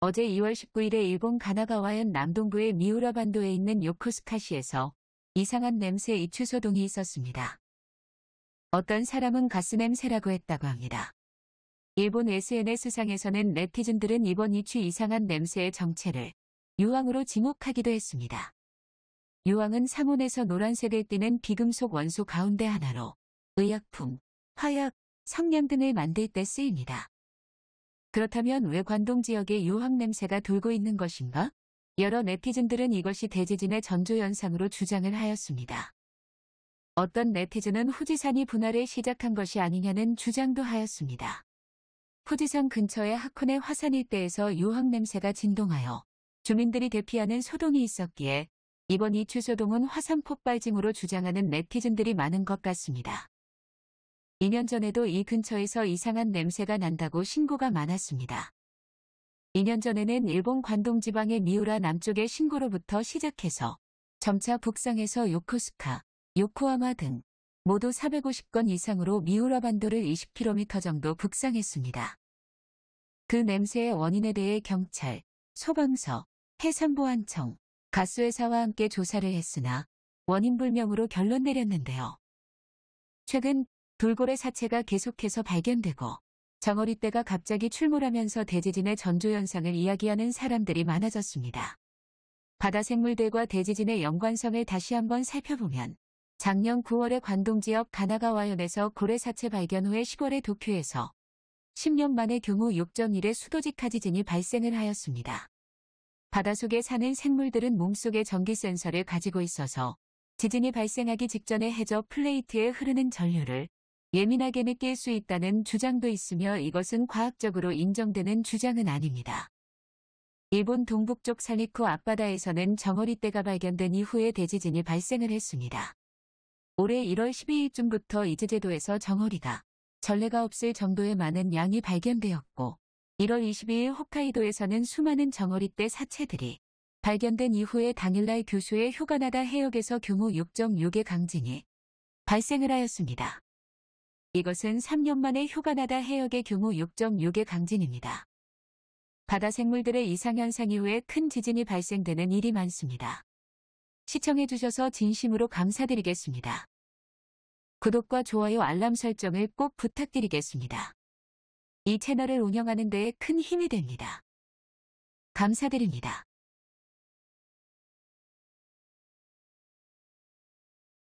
어제 2월 19일에 일본 가나가와현 남동부의 미우라 반도에 있는 요코스카시에서 이상한 냄새 입추소동이 있었습니다. 어떤 사람은 가스 냄새라고 했다고 합니다. 일본 SNS상에서는 네티즌들은 이번 입추 이상한 냄새의 정체를 유황으로 지목하기도 했습니다. 유황은 상온에서 노란색을 띠는 비금속 원소 가운데 하나로 의약품, 화약, 성냥 등을 만들 때 쓰입니다. 그렇다면 왜 관동 지역에 유황 냄새가 돌고 있는 것인가? 여러 네티즌들은 이것이 대지진의 전조현상으로 주장을 하였습니다. 어떤 네티즌은 후지산이 분할을 시작한 것이 아니냐는 주장도 하였습니다. 후지산 근처의 하코네 화산 일대에서 유황 냄새가 진동하여 주민들이 대피하는 소동이 있었기에 이번 이추 소동은 화산 폭발징후로 주장하는 네티즌들이 많은 것 같습니다. 2년 전에도 이 근처에서 이상한 냄새가 난다고 신고가 많았습니다. 2년 전에는 일본 관동 지방의 미우라 남쪽의 신고로부터 시작해서 점차 북상해서 요코스카, 요코하마 등 모두 450건 이상으로 미우라 반도를 20km 정도 북상했습니다. 그 냄새의 원인에 대해 경찰, 소방서, 해상보안청, 가스회사와 함께 조사를 했으나 원인 불명으로 결론 내렸는데요. 최근 돌고래 사체가 계속해서 발견되고 정어리떼가 갑자기 출몰하면서 대지진의 전조현상을 이야기하는 사람들이 많아졌습니다. 바다 생물들과 대지진의 연관성을 다시 한번 살펴보면 작년 9월에 관동 지역 가나가와현에서 고래 사체 발견 후에 10월에 도쿄에서 10년 만에 규모 6.1의 수도직하 지진이 발생을 하였습니다. 바닷속에 사는 생물들은 몸속에 전기 센서를 가지고 있어서 지진이 발생하기 직전에 해저 플레이트에 흐르는 전류를 예민하게 느낄 수 있다는 주장도 있으며 이것은 과학적으로 인정되는 주장은 아닙니다. 일본 동북쪽 살리쿠 앞바다에서는 정어리떼가 발견된 이후에 대지진이 발생을 했습니다. 올해 1월 12일쯤부터 이즈제도에서 정어리가 전례가 없을 정도의 많은 양이 발견되었고 1월 22일 홋카이도에서는 수많은 정어리떼 사체들이 발견된 이후에 당일날 교수의 휴가나다 해역에서 규모 6.6의 강진이 발생을 하였습니다. 이것은 3년 만에 휴가나다 해역의 규모 6.6의 강진입니다. 바다 생물들의 이상현상 이후에 큰 지진이 발생되는 일이 많습니다. 시청해주셔서 진심으로 감사드리겠습니다. 구독과 좋아요 알람 설정을 꼭 부탁드리겠습니다. 이 채널을 운영하는 데에 큰 힘이 됩니다. 감사드립니다.